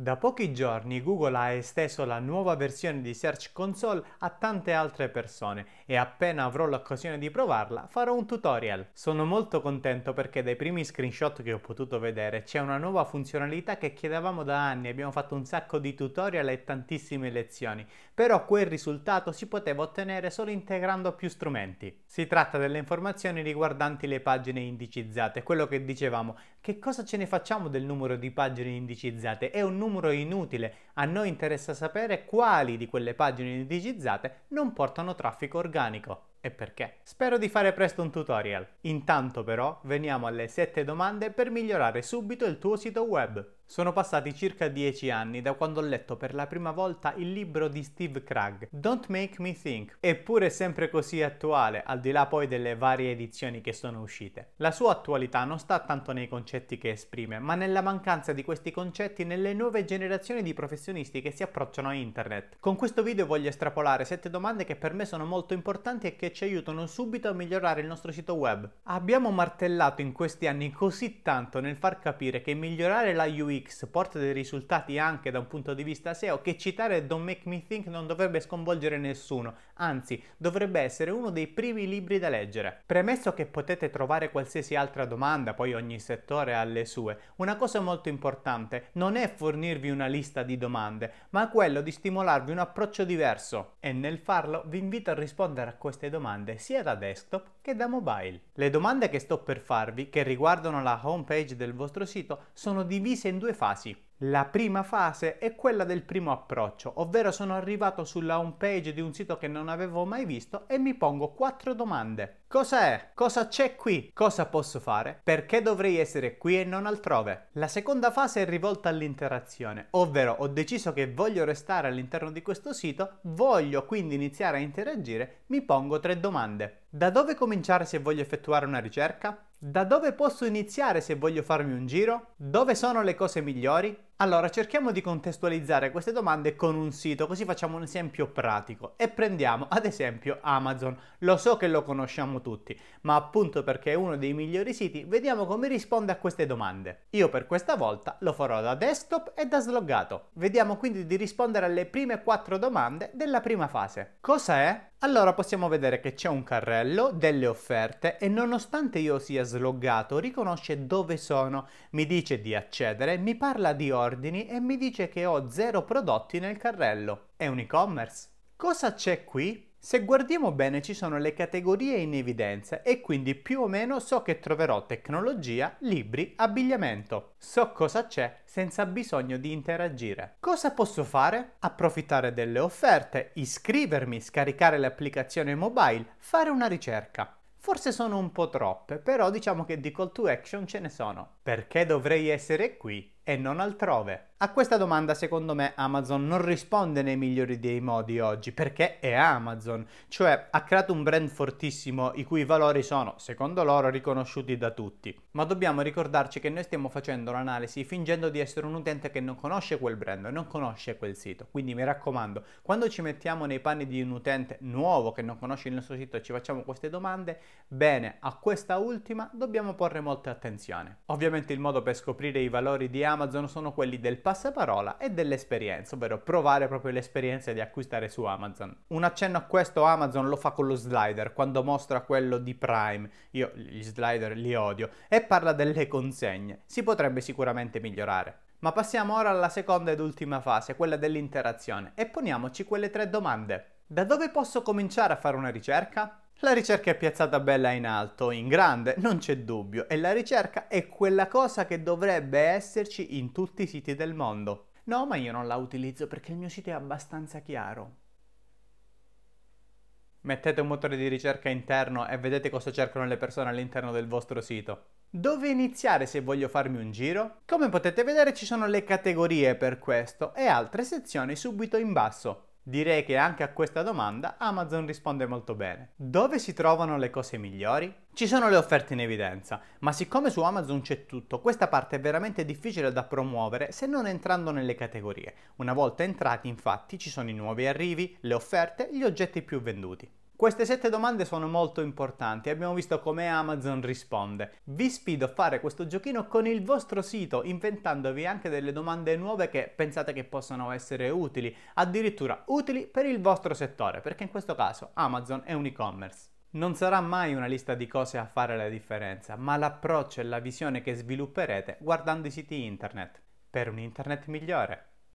Da pochi giorni Google ha esteso la nuova versione di Search Console a tante altre persone e appena avrò l'occasione di provarla farò un tutorial. Sono molto contento perché dai primi screenshot che ho potuto vedere c'è una nuova funzionalità che chiedevamo da anni, abbiamo fatto un sacco di tutorial e tantissime lezioni, però quel risultato si poteva ottenere solo integrando più strumenti. Si tratta delle informazioni riguardanti le pagine indicizzate, quello che dicevamo, che cosa ce ne facciamo del numero di pagine indicizzate? È un numero inutile, a noi interessa sapere quali di quelle pagine indicizzate non portano traffico organico e perché. Spero di fare presto un tutorial. Intanto però veniamo alle 7 domande per migliorare subito il tuo sito web. Sono passati circa 10 anni da quando ho letto per la prima volta il libro di Steve Krug, Don't Make Me Think, eppure è sempre così attuale, al di là poi delle varie edizioni che sono uscite. La sua attualità non sta tanto nei concetti che esprime, ma nella mancanza di questi concetti nelle nuove generazioni di professionisti che si approcciano a internet. Con questo video voglio estrapolare 7 domande che per me sono molto importanti e che che ci aiutano subito a migliorare il nostro sito web. Abbiamo martellato in questi anni così tanto nel far capire che migliorare la UX porta dei risultati anche da un punto di vista SEO che citare Don't Make Me Think non dovrebbe sconvolgere nessuno, anzi dovrebbe essere uno dei primi libri da leggere. Premesso che potete trovare qualsiasi altra domanda, poi ogni settore ha le sue, una cosa molto importante non è fornirvi una lista di domande, ma quello di stimolarvi un approccio diverso e nel farlo vi invito a rispondere a queste domande domande sia da desktop che da mobile. Le domande che sto per farvi, che riguardano la homepage del vostro sito, sono divise in due fasi. La prima fase è quella del primo approccio, ovvero sono arrivato sulla home page di un sito che non avevo mai visto e mi pongo quattro domande. Cos'è? Cosa c'è qui? Cosa posso fare? Perché dovrei essere qui e non altrove? La seconda fase è rivolta all'interazione, ovvero ho deciso che voglio restare all'interno di questo sito, voglio quindi iniziare a interagire, mi pongo tre domande. Da dove cominciare se voglio effettuare una ricerca? Da dove posso iniziare se voglio farmi un giro? Dove sono le cose migliori? Allora, cerchiamo di contestualizzare queste domande con un sito, così facciamo un esempio pratico e prendiamo ad esempio Amazon. Lo so che lo conosciamo tutti, ma appunto perché è uno dei migliori siti, vediamo come risponde a queste domande. Io per questa volta lo farò da desktop e da sloggato. Vediamo quindi di rispondere alle prime quattro domande della prima fase. Cosa è? Allora possiamo vedere che c'è un carrello delle offerte e nonostante io sia sloggato riconosce dove sono, mi dice di accedere, mi parla di ora ordini e mi dice che ho zero prodotti nel carrello. È un e-commerce. Cosa c'è qui? Se guardiamo bene ci sono le categorie in evidenza e quindi più o meno so che troverò tecnologia, libri, abbigliamento. So cosa c'è senza bisogno di interagire. Cosa posso fare? Approfittare delle offerte, iscrivermi, scaricare l'applicazione mobile, fare una ricerca. Forse sono un po' troppe, però diciamo che di call to action ce ne sono. Perché dovrei essere qui? e non altrove? A questa domanda secondo me Amazon non risponde nei migliori dei modi oggi perché è Amazon, cioè ha creato un brand fortissimo i cui valori sono secondo loro riconosciuti da tutti. Ma dobbiamo ricordarci che noi stiamo facendo l'analisi fingendo di essere un utente che non conosce quel brand, non conosce quel sito. Quindi mi raccomando, quando ci mettiamo nei panni di un utente nuovo che non conosce il nostro sito e ci facciamo queste domande, bene, a questa ultima dobbiamo porre molta attenzione. Ovviamente il modo per scoprire i valori di Amazon Amazon sono quelli del passaparola e dell'esperienza, ovvero provare proprio l'esperienza di acquistare su Amazon. Un accenno a questo Amazon lo fa con lo slider, quando mostra quello di Prime, io gli slider li odio, e parla delle consegne. Si potrebbe sicuramente migliorare. Ma passiamo ora alla seconda ed ultima fase, quella dell'interazione, e poniamoci quelle tre domande. Da dove posso cominciare a fare una ricerca? La ricerca è piazzata bella in alto, in grande, non c'è dubbio, e la ricerca è quella cosa che dovrebbe esserci in tutti i siti del mondo. No, ma io non la utilizzo perché il mio sito è abbastanza chiaro. Mettete un motore di ricerca interno e vedete cosa cercano le persone all'interno del vostro sito. Dove iniziare se voglio farmi un giro? Come potete vedere ci sono le categorie per questo e altre sezioni subito in basso. Direi che anche a questa domanda Amazon risponde molto bene. Dove si trovano le cose migliori? Ci sono le offerte in evidenza, ma siccome su Amazon c'è tutto, questa parte è veramente difficile da promuovere se non entrando nelle categorie. Una volta entrati infatti ci sono i nuovi arrivi, le offerte, gli oggetti più venduti. Queste sette domande sono molto importanti, abbiamo visto come Amazon risponde. Vi sfido a fare questo giochino con il vostro sito, inventandovi anche delle domande nuove che pensate che possano essere utili, addirittura utili per il vostro settore, perché in questo caso Amazon è un e-commerce. Non sarà mai una lista di cose a fare la differenza, ma l'approccio e la visione che svilupperete guardando i siti internet, per un internet migliore.